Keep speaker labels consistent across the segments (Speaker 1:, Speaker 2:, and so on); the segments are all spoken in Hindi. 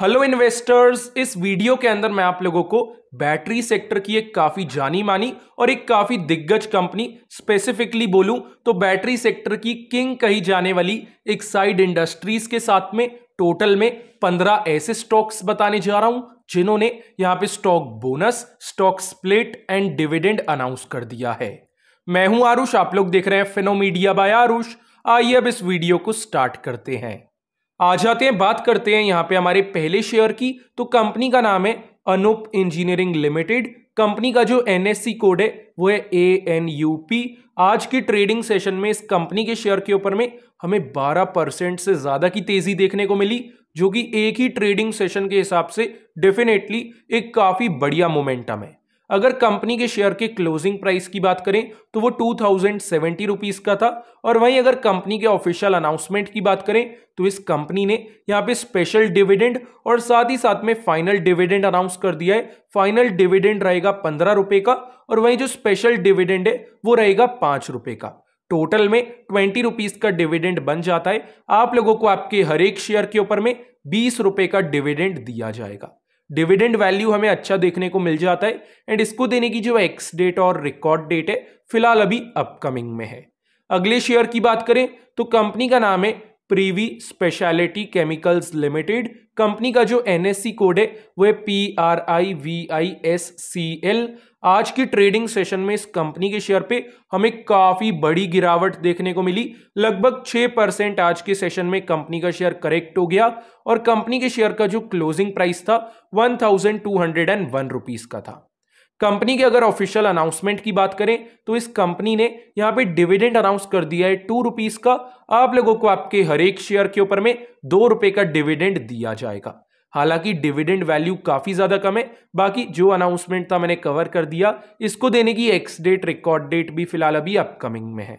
Speaker 1: हेलो इन्वेस्टर्स इस वीडियो के अंदर मैं आप लोगों को बैटरी सेक्टर की एक काफ़ी जानी मानी और एक काफ़ी दिग्गज कंपनी स्पेसिफिकली बोलूं तो बैटरी सेक्टर की किंग कही जाने वाली एक साइड इंडस्ट्रीज के साथ में टोटल में पंद्रह ऐसे स्टॉक्स बताने जा रहा हूं जिन्होंने यहां पे stock bonus stock split and dividend announce कर दिया है मैं हूं आरुष आप लोग देख रहे हैं फिनो मीडिया बाय आरुष आइए अब इस वीडियो को स्टार्ट करते हैं आ जाते हैं बात करते हैं यहाँ पे हमारे पहले शेयर की तो कंपनी का नाम है अनूप इंजीनियरिंग लिमिटेड कंपनी का जो एनएससी कोड है वो है ए एन यू पी आज की ट्रेडिंग सेशन में इस कंपनी के शेयर के ऊपर में हमें 12 परसेंट से ज़्यादा की तेज़ी देखने को मिली जो कि एक ही ट्रेडिंग सेशन के हिसाब से डेफिनेटली एक काफ़ी बढ़िया मोमेंटम है अगर कंपनी के शेयर के क्लोजिंग प्राइस की बात करें तो वो टू थाउजेंड सेवेंटी रुपीज का था और वहीं अगर कंपनी के ऑफिशियल अनाउंसमेंट की बात करें तो इस कंपनी ने यहाँ पे स्पेशल डिविडेंड और साथ ही साथ में फाइनल डिविडेंड अनाउंस कर दिया है फाइनल डिविडेंड रहेगा पंद्रह रुपए का और वहीं जो स्पेशल डिविडेंड है वो रहेगा पांच रुपए का टोटल में ट्वेंटी रुपीज का डिविडेंड बन जाता है आप लोगों को आपके हर एक शेयर के ऊपर में बीस रुपए का डिविडेंड दिया जाएगा डिविडेंड वैल्यू हमें अच्छा देखने को मिल जाता है एंड इसको देने की जो एक्स डेट और रिकॉर्ड डेट है फिलहाल अभी अपकमिंग में है अगले शेयर की बात करें तो कंपनी का नाम है Privi speciality chemicals limited company का जो एनएससी कोड है वो है P R I V I S C L आज की ट्रेडिंग सेशन में इस कंपनी के शेयर पे हमें काफी बड़ी गिरावट देखने को मिली लगभग छह परसेंट आज के सेशन में कंपनी का शेयर करेक्ट हो गया और कंपनी के शेयर का जो क्लोजिंग प्राइस था one thousand two hundred and one rupees का था कंपनी के अगर ऑफिशियल अनाउंसमेंट की बात करें तो इस कंपनी ने यहाँ पे डिविडेंड अनाउंस कर दिया है टू रुपीज का आप लोगों को आपके हर एक शेयर के ऊपर में दो रुपए का डिविडेंड दिया जाएगा हालांकि डिविडेंड वैल्यू काफ़ी ज़्यादा कम है बाकी जो अनाउंसमेंट था मैंने कवर कर दिया इसको देने की एक्स डेट रिकॉर्ड डेट भी फिलहाल अभी अपकमिंग में है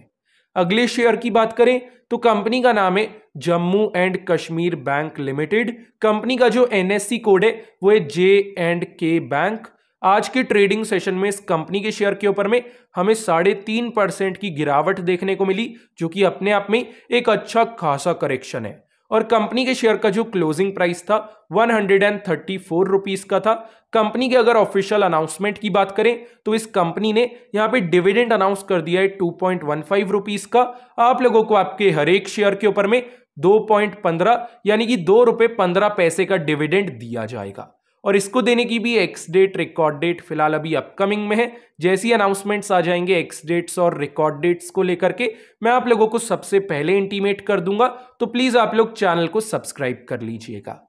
Speaker 1: अगले शेयर की बात करें तो कंपनी का नाम है Jammu and Kashmir bank limited company का जो एनएससी कोड है वो है जे एंड के बैंक आज के ट्रेडिंग सेशन में इस कंपनी के शेयर के ऊपर में हमें साढ़े तीन परसेंट की गिरावट देखने को मिली जो कि अपने आप में एक अच्छा खासा करेक्शन है और कंपनी के शेयर का जो क्लोजिंग प्राइस था one hundred and thirty four rupees का था कंपनी के अगर ऑफिशियल अनाउंसमेंट की बात करें तो इस कंपनी ने यहाँ पे डिविडेंड अनाउंस कर दिया है two point one five rupees का आप लोगों को आपके हर एक शेयर के ऊपर में दो पॉइंट पंद्रह यानी कि दो रुपये पंद्रह पैसे का डिविडेंड दिया जाएगा और इसको देने की भी एक्स डेट रिकॉर्ड डेट फिलहाल अभी अपकमिंग में है जैसी अनाउंसमेंट्स आ जाएंगे एक्स डेट्स और रिकॉर्ड डेट्स को लेकर के मैं आप लोगों को सबसे पहले इंटीमेट कर दूंगा तो प्लीज़ आप लोग चैनल को सब्सक्राइब कर लीजिएगा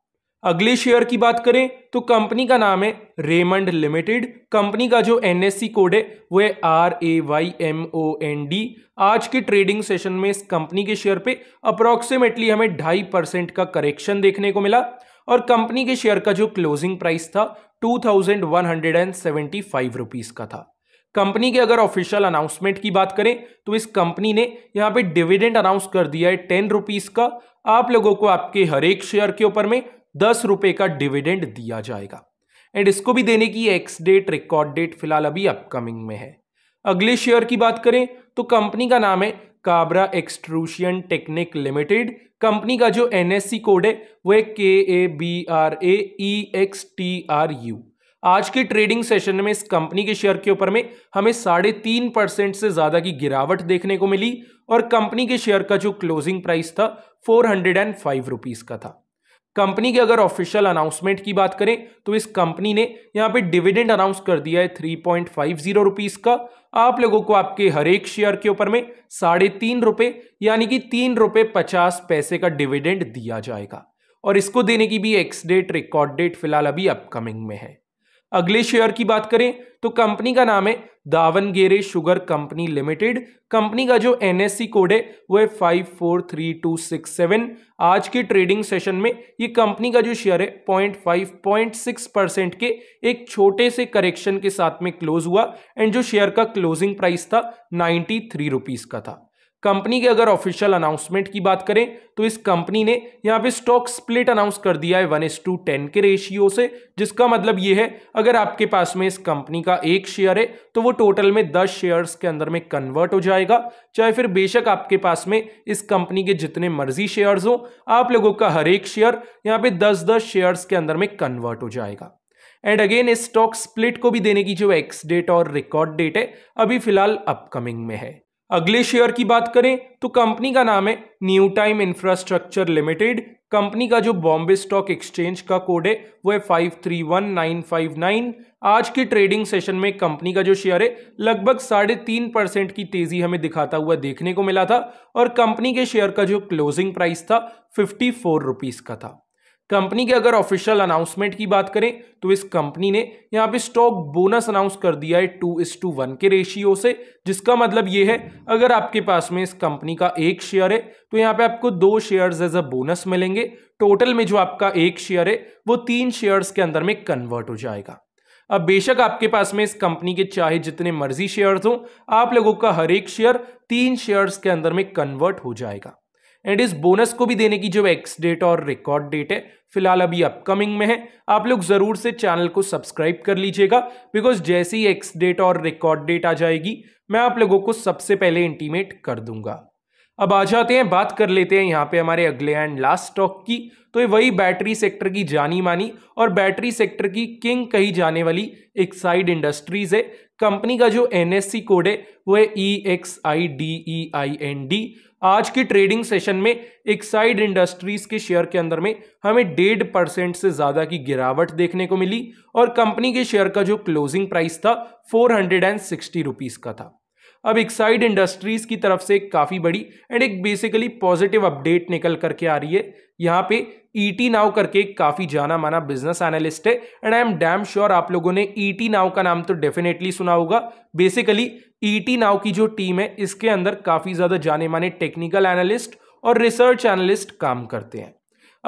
Speaker 1: अगले शेयर की बात करें तो कंपनी का नाम है रेमंड लिमिटेड कंपनी का जो एन कोड है वो है R A Y M O N D आज के ट्रेडिंग सेशन में इस कंपनी के शेयर पे अप्रॉक्सीमेटली हमें ढाई परसेंट का करेक्शन देखने को मिला और कंपनी के शेयर का जो क्लोजिंग प्राइस था two thousand one hundred and seventy five rupees का था कंपनी के अगर ऑफिशियल अनाउंसमेंट की बात करें तो इस कंपनी ने यहाँ पे डिविडेंड अनाउंस कर दिया है टेन रुपीज का आप लोगों को आपके हर एक शेयर के ऊपर में दस रुपए का डिविडेंड दिया जाएगा एंड इसको भी देने की एक्स डेट रिकॉर्ड डेट फिलहाल अभी अपकमिंग में है अगले शेयर की बात करें तो कंपनी का नाम है Kabra extrusion technik limited company का जो एनएससी कोड है वो है K A B R A E X T R U आज के ट्रेडिंग सेशन में इस कंपनी के शेयर के ऊपर में हमें साढ़े तीन परसेंट से ज़्यादा की गिरावट देखने को मिली और कंपनी के शेयर का जो क्लोजिंग प्राइस था four hundred and five rupees का था कंपनी के अगर ऑफिशियल अनाउंसमेंट की बात करें तो इस कंपनी ने यहाँ पे डिविडेंड अनाउंस कर दिया है three point five zero rupees का आप लोगों को आपके हर एक शेयर के ऊपर में साढ़े तीन रुपए यानी कि तीन रुपए पचास पैसे का डिविडेंड दिया जाएगा और इसको देने की भी एक्स डेट रिकॉर्ड डेट फिलहाल अभी अपकमिंग में है अगले शेयर की बात करें तो कंपनी का नाम है Davangere sugar company limited company का जो एनएससी कोड है वो है five four three two six seven आज के ट्रेडिंग सेशन में ये कंपनी का जो शेयर है point five point six percent के एक छोटे से करेक्शन के साथ में क्लोज हुआ एंड जो शेयर का क्लोजिंग प्राइस था नाइन्टी थ्री रुपीज का था कंपनी के अगर ऑफिशियल अनाउंसमेंट की बात करें तो इस कंपनी ने यहाँ पे स्टॉक स्प्लिट अनाउंस कर दिया है वन एस टू टेन के रेशियो से जिसका मतलब ये है अगर आपके पास में इस कंपनी का एक शेयर है तो वो टोटल में दस शेयर्स के अंदर में कन्वर्ट हो जाएगा चाहे फिर बेशक आपके पास में इस कंपनी के जितने मर्जी शेयर्स हों आप लोगों का हर एक शेयर यहाँ पे दस दस शेयर्स के अंदर में कन्वर्ट हो जाएगा एंड अगेन इस स्टॉक स्प्लिट को भी देने की जो एक्स डेट और रिकॉर्ड डेट है अभी फिलहाल अपकमिंग में है अगले शेयर की बात करें तो कंपनी का नाम है new time infrastructure limited company का जो बॉम्बे स्टॉक एक्सचेंज का कोड है वो है five three one nine five nine आज के ट्रेडिंग सेशन में कंपनी का जो शेयर है लगभग साढ़े तीन परसेंट की तेजी हमें दिखाता हुआ देखने को मिला था और कंपनी के शेयर का जो क्लोजिंग प्राइस था फिफ्टी फोर रुपीज का था कंपनी के अगर ऑफिशियल अनाउंसमेंट की बात करें तो इस कंपनी ने यहाँ पे स्टॉक बोनस अनाउंस कर दिया है टू इस टू वन के रेशियो से जिसका मतलब ये है अगर आपके पास में इस कंपनी का एक शेयर है तो यहाँ पे आपको दो शेयर्स एज अ बोनस मिलेंगे टोटल में जो आपका एक शेयर है वो तीन शेयर्स के अंदर में कन्वर्ट हो जाएगा अब बेशक आपके पास में इस कंपनी के चाहे जितने मर्जी शेयर्स हों आप लोगों का हर एक शेयर तीन शेयर्स के अंदर में कन्वर्ट हो जाएगा एंड इस बोनस को भी देने की जो एक्स डेट और रिकॉर्ड डेट है फिलहाल अभी अपकमिंग में है आप लोग ज़रूर से चैनल को सब्सक्राइब कर लीजिएगा बिकॉज जैसे ही एक्स डेट और रिकॉर्ड डेट आ जाएगी मैं आप लोगों को सबसे पहले इंटीमेट कर दूंगा अब आ जाते हैं बात कर लेते हैं यहाँ पे हमारे अगले एंड लास्ट स्टॉक की तो ये वही बैटरी सेक्टर की जानी मानी और बैटरी सेक्टर की किंग कही जाने वाली एक्साइड इंडस्ट्रीज है कंपनी का जो एन कोड है वो है E X I D E I N D आज के ट्रेडिंग सेशन में एक्साइड इंडस्ट्रीज के शेयर के अंदर में हमें डेढ़ परसेंट से ज़्यादा की गिरावट देखने को मिली और कंपनी के शेयर का जो क्लोजिंग प्राइस था four hundred and sixty rupees का था अब एक साइड इंडस्ट्रीज़ की तरफ से काफ़ी बड़ी एंड एक बेसिकली पॉजिटिव अपडेट निकल करके आ रही है यहाँ पे ईटी e नाव करके काफ़ी जाना माना बिजनेस एनालिस्ट है and I am damn sure आप लोगों ने ईटी e नाव का नाम तो डेफिनेटली सुना होगा बेसिकली ईटी नाव की जो टीम है इसके अंदर काफ़ी ज़्यादा जाने माने टेक्निकल एनालिस्ट और रिसर्च एनालिस्ट काम करते हैं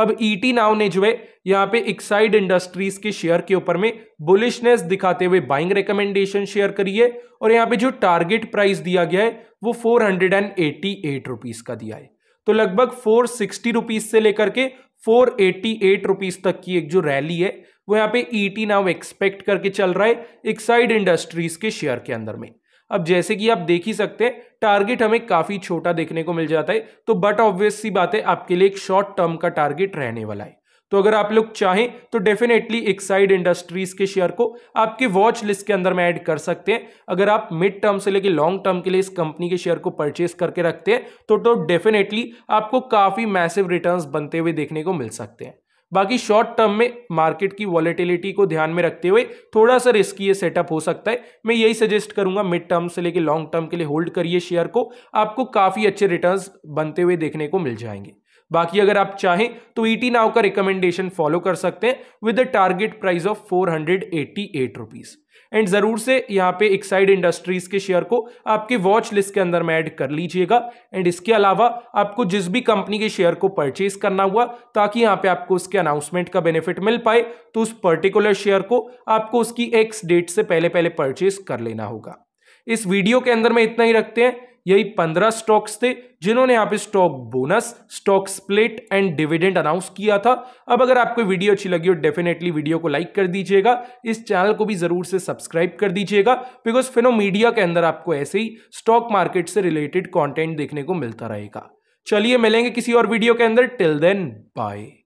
Speaker 1: अब ईटी e नाव ने जो है यहाँ पे एक्साइड इंडस्ट्रीज के शेयर के ऊपर में बुलिशनेस दिखाते हुए बाइंग रिकमेंडेशन शेयर करी है और यहाँ पे जो टारगेट प्राइस दिया गया है वो four hundred and eighty eight rupees का दिया है तो लगभग फोर सिक्सटी रुपीज से लेकर के फोर एटी एट रुपीज तक की एक जो रैली है वो यहाँ पे ईटी e नाव एक्सपेक्ट करके चल रहा है एक्साइड इंडस्ट्रीज के शेयर के अंदर में अब जैसे कि आप देख ही सकते हैं टारगेट हमें काफ़ी छोटा देखने को मिल जाता है तो बट ऑब्वियस सी बात है आपके लिए एक शॉर्ट टर्म का टारगेट रहने वाला है तो अगर आप लोग चाहें तो डेफिनेटली एक्साइड इंडस्ट्रीज के शेयर को आपके वॉच लिस्ट के अंदर में ऐड कर सकते हैं अगर आप मिड टर्म से लेकर लॉन्ग टर्म के लिए इस कंपनी के शेयर को परचेस करके रखते हैं तो तो डेफिनेटली आपको काफ़ी मैसिव रिटर्न्स बनते हुए देखने को मिल सकते हैं बाकी शॉर्ट टर्म में मार्केट की वॉलेटिलिटी को ध्यान में रखते हुए थोड़ा सा रिस्की ये सेटअप हो सकता है मैं यही सजेस्ट करूंगा मिड टर्म से लेकर लॉन्ग टर्म के लिए होल्ड करिए शेयर को आपको काफ़ी अच्छे रिटर्न बनते हुए देखने को मिल जाएंगे बाकी अगर आप चाहें तो ईटी e नाव का रिकमेंडेशन फॉलो कर सकते हैं with the target price of four hundred eighty eight rupees and ज़रूर से यहाँ पे एक्साइड इंडस्ट्रीज़ के शेयर को आपके वॉच लिस्ट के अंदर में ऐड कर लीजिएगा एंड इसके अलावा आपको जिस भी कंपनी के शेयर को परचेज करना हुआ ताकि यहाँ पे आपको उसके अनाउंसमेंट का बेनिफिट मिल पाए तो उस पर्टिकुलर शेयर को आपको उसकी एक्स डेट से पहले पहले परचेज कर लेना होगा इस वीडियो के अंदर में इतना ही रखते हैं यही पंद्रह स्टॉक्स थे जिन्होंने यहाँ पे stock bonus stock split and dividend announce किया था अब अगर आपको वीडियो अच्छी लगी हो डेफिनेटली वीडियो को लाइक कर दीजिएगा इस चैनल को भी जरूर से सब्सक्राइब कर दीजिएगा बिकॉज फिनो मीडिया के अंदर आपको ऐसे ही स्टॉक मार्केट से रिलेटेड कॉन्टेंट देखने को मिलता रहेगा चलिए मिलेंगे किसी और वीडियो के अंदर टिल देन बाय